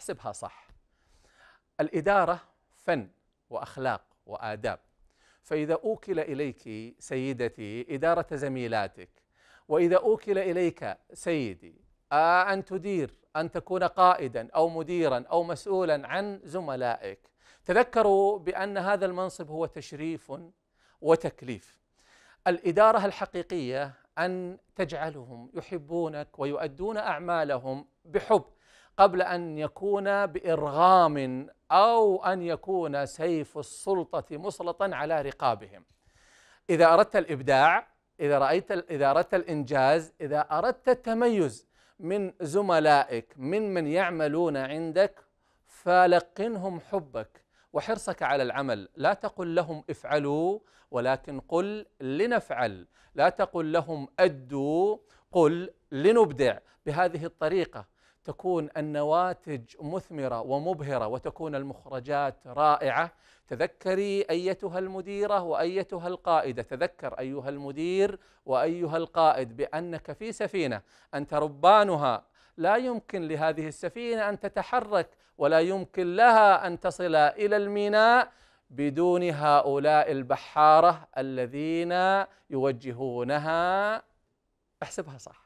أحسبها صح الإدارة فن وأخلاق وآداب فإذا أوكل إليك سيدتي إدارة زميلاتك وإذا أوكل إليك سيدي آه، أن تدير أن تكون قائدا أو مديرا أو مسؤولا عن زملائك تذكروا بأن هذا المنصب هو تشريف وتكليف الإدارة الحقيقية أن تجعلهم يحبونك ويؤدون أعمالهم بحب قبل ان يكون بارغام او ان يكون سيف السلطه مسلطا على رقابهم اذا اردت الابداع اذا رايت اذا اردت الانجاز اذا اردت التميز من زملائك من من يعملون عندك فلقنهم حبك وحرصك على العمل لا تقل لهم افعلوا ولكن قل لنفعل لا تقل لهم ادوا قل لنبدع بهذه الطريقه تكون النواتج مثمره ومبهره وتكون المخرجات رائعه تذكري ايتها المديره وايتها القائده تذكر ايها المدير وايها القائد بانك في سفينه انت ربانها لا يمكن لهذه السفينه ان تتحرك ولا يمكن لها ان تصل الى الميناء بدون هؤلاء البحاره الذين يوجهونها احسبها صح